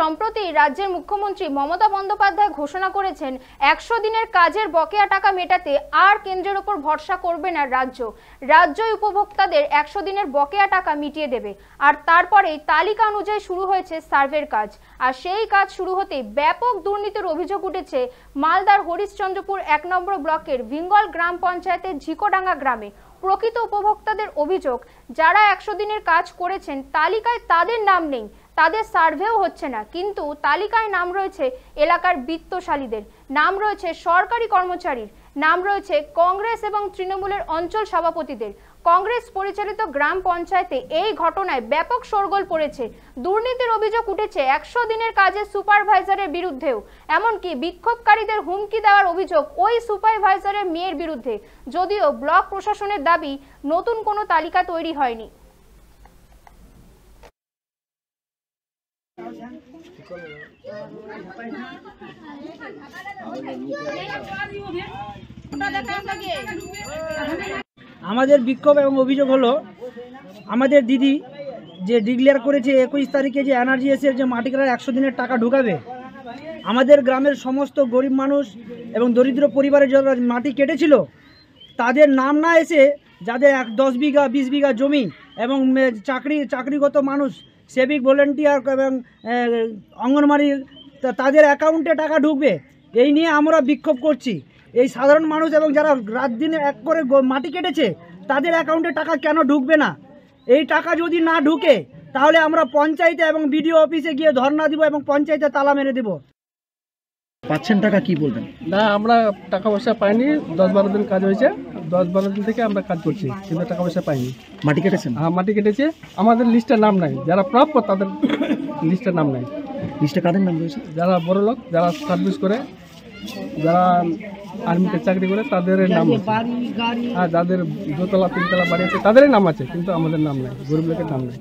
সম্প্রতি রাজ্যের মুখ্যমন্ত্রী মমতা বন্দ্যোপাধ্যায় ঘোষণা করেছেন একশো দিনের কাজের বকেয়া টাকা মেটাতে আর কেন্দ্রের উপর ভরসা করবে না রাজ্য রাজ্যই উপভোক্তাদের একশো দিনের বকেয়া টাকা মিটিয়ে দেবে আর তারপরেই তালিকা অনুযায়ী শুরু হয়েছে সার্ভের কাজ আর সেই কাজ শুরু হতে ব্যাপক দুর্নীতির অভিযোগ উঠেছে মালদার হরিশ্চন্দ্রপুর এক নম্বর ব্লকের ভিঙ্গল গ্রাম পঞ্চায়েতের ঝিকোডাঙ্গা গ্রামে প্রকৃত উপভোক্তাদের অভিযোগ যারা একশো দিনের কাজ করেছেন তালিকায় তাদের নাম নেই তাদের সার্ভেও হচ্ছে না কিন্তু তালিকায় নাম রয়েছে এলাকার বিত্তশালীদের নাম রয়েছে সরকারি কর্মচারীর নাম রয়েছে কংগ্রেস এবং তৃণমূলের অঞ্চল সভাপতিদের কংগ্রেস পরিচালিত গ্রাম পঞ্চায়েতে এই ঘটনায় ব্যাপক সরগোল পড়েছে দুর্নীতির অভিযোগ উঠেছে একশো দিনের কাজে সুপারভাইজারের বিরুদ্ধেও এমনকি বিক্ষোভকারীদের হুমকি দেওয়ার অভিযোগ ওই সুপারভাইজারের মেয়ের বিরুদ্ধে যদিও ব্লক প্রশাসনের দাবি নতুন কোনো তালিকা তৈরি হয়নি আমাদের বিক্ষোভ এবং অভিযোগ হলো আমাদের দিদি যে ডিক্লেয়ার করেছে একুশ তারিখে যে এনার্জি এসের যে মাটিকালার একশো দিনের টাকা ঢুকাবে আমাদের গ্রামের সমস্ত গরিব মানুষ এবং দরিদ্র পরিবারের যারা মাটি কেটেছিল তাদের নাম না এসে যাদের এক দশ বিঘা বিশ বিঘা জমি এবং চাকরি চাকরিগত মানুষ সেভিক ভলেন্টিয়ার এবং অঙ্গনবাড়ির তাদের অ্যাকাউন্টে টাকা ঢুকবে এই নিয়ে আমরা বিক্ষোভ করছি এই সাধারণ মানুষ এবং যারা রাত দিনে এক করে মাটি কেটেছে তাদের অ্যাকাউন্টে টাকা কেন ঢুকবে না এই টাকা যদি না ঢুকে তাহলে আমরা পঞ্চায়েতে এবং বিডিও অফিসে গিয়ে ধর্না দিব এবং পঞ্চায়েতে তালা মেরে দেব পাচ্ছেন টাকা কি বলবেন না আমরা টাকা পয়সা পাইনি দশ বারো দিন কাজ হয়েছে দশ বারো দিন থেকে আমরা কাজ করছি কিন্তু টাকা পয়সা পাইনি মাটি কেটেছেন হ্যাঁ মাটি কেটেছে আমাদের লিস্টে নাম নাই যারা প্রাপ্য তাদের লিস্টে নাম নাই লিস্টে কাদের নাম রয়েছে যারা বড়ো লোক যারা সার্ভিস করে যারা আর্মিতে চাকরি করে তাদের নাম আর হ্যাঁ, যাদের দোতলা তিনতলা বাড়ি আছে তাদের নাম আছে কিন্তু আমাদের নাম নাই গরিব লোকের নাম নাই